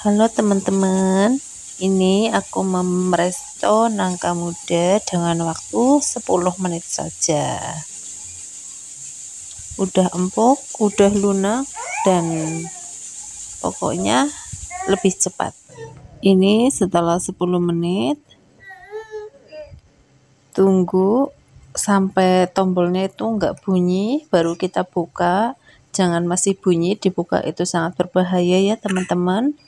Halo teman-teman, ini aku memresto nangka muda dengan waktu 10 menit saja. Udah empuk, udah lunak, dan pokoknya lebih cepat. Ini setelah 10 menit, tunggu sampai tombolnya itu nggak bunyi, baru kita buka. Jangan masih bunyi, dibuka itu sangat berbahaya ya teman-teman.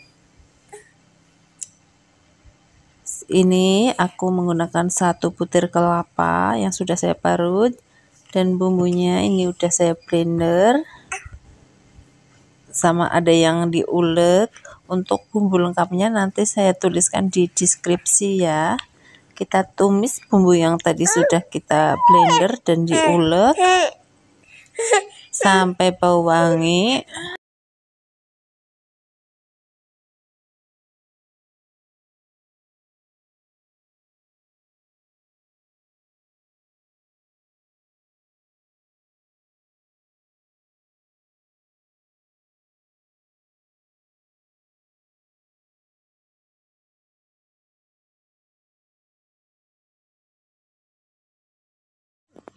ini aku menggunakan satu butir kelapa yang sudah saya parut dan bumbunya ini udah saya blender sama ada yang diulek untuk bumbu lengkapnya nanti saya tuliskan di deskripsi ya kita tumis bumbu yang tadi sudah kita blender dan diulek sampai bau wangi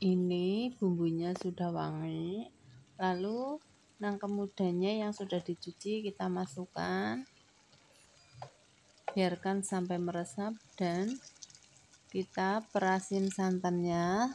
ini bumbunya sudah wangi lalu nangka mudanya yang sudah dicuci kita masukkan biarkan sampai meresap dan kita perasin santannya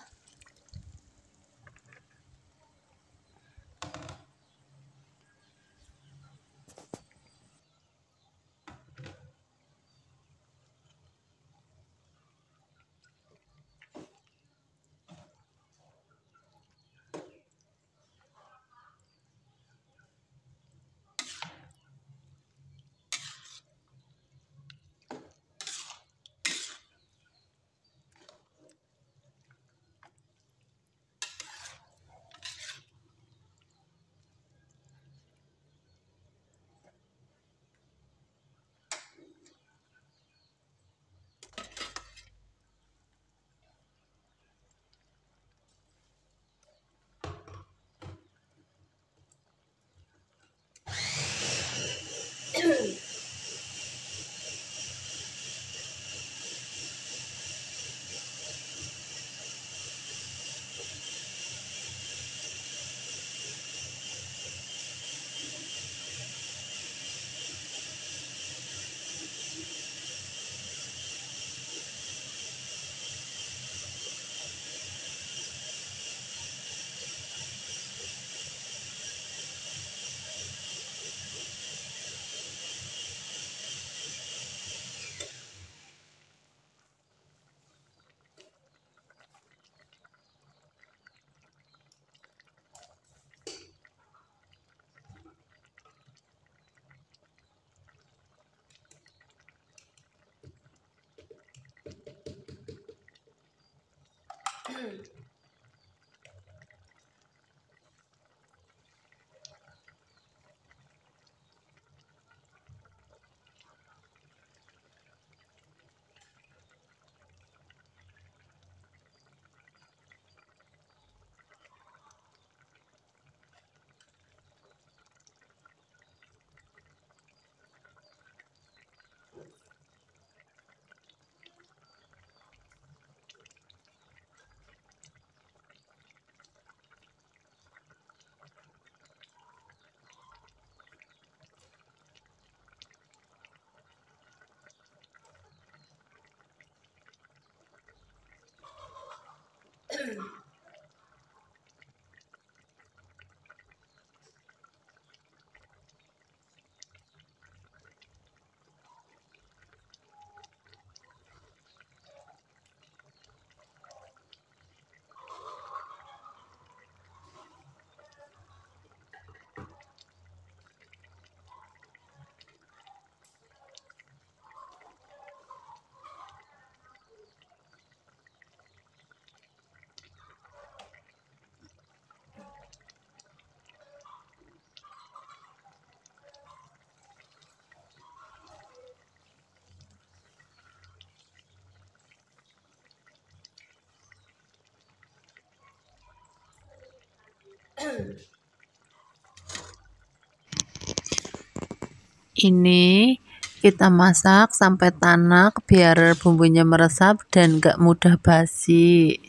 Thank you. ini kita masak sampai tanak biar bumbunya meresap dan gak mudah basi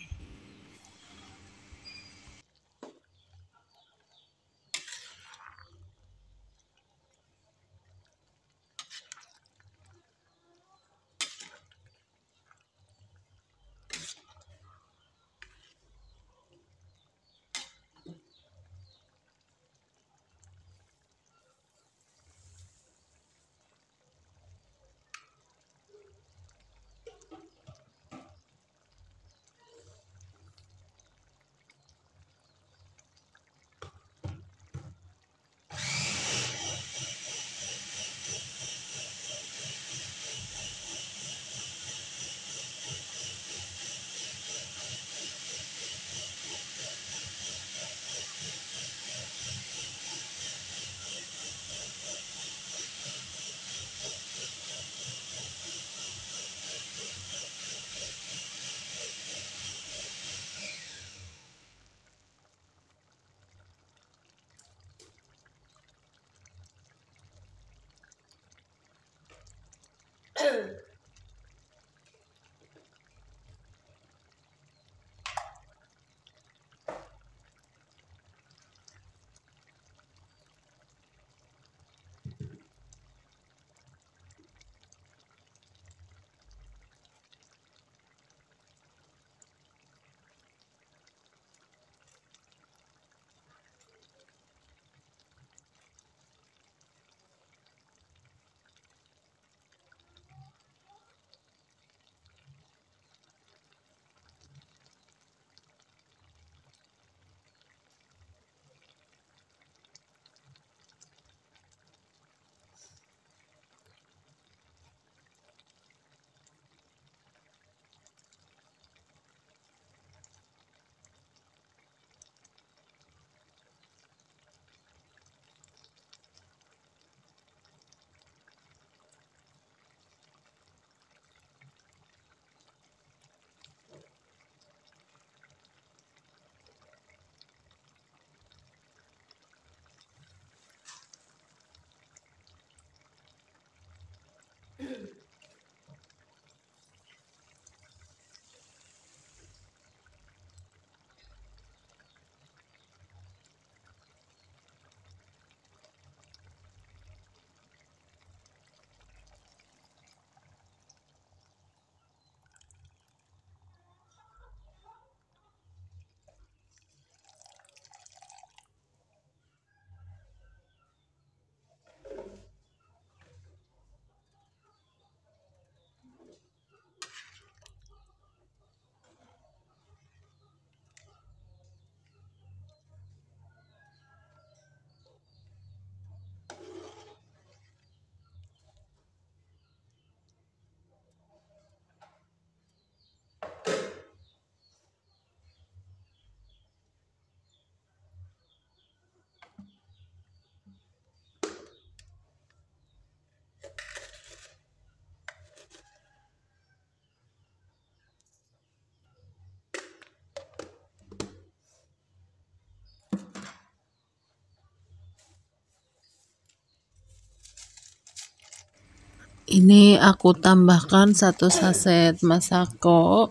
ini aku tambahkan satu saset masako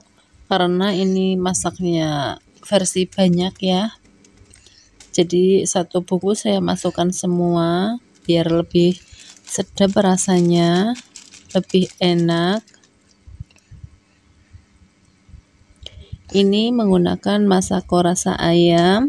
karena ini masaknya versi banyak ya jadi satu buku saya masukkan semua biar lebih sedap rasanya lebih enak ini menggunakan masako rasa ayam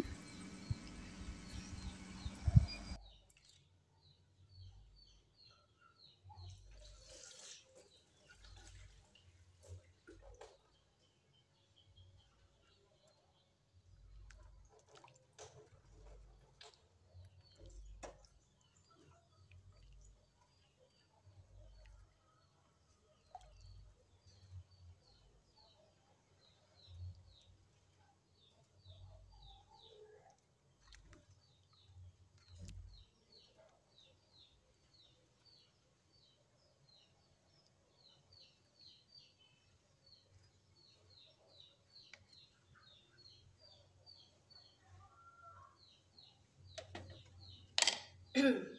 Mm-hmm.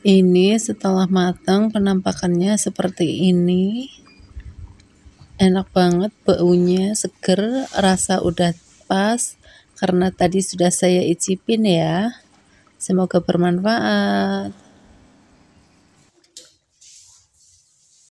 Ini setelah matang penampakannya seperti ini. Enak banget baunya seger, rasa udah pas karena tadi sudah saya icipin ya. Semoga bermanfaat.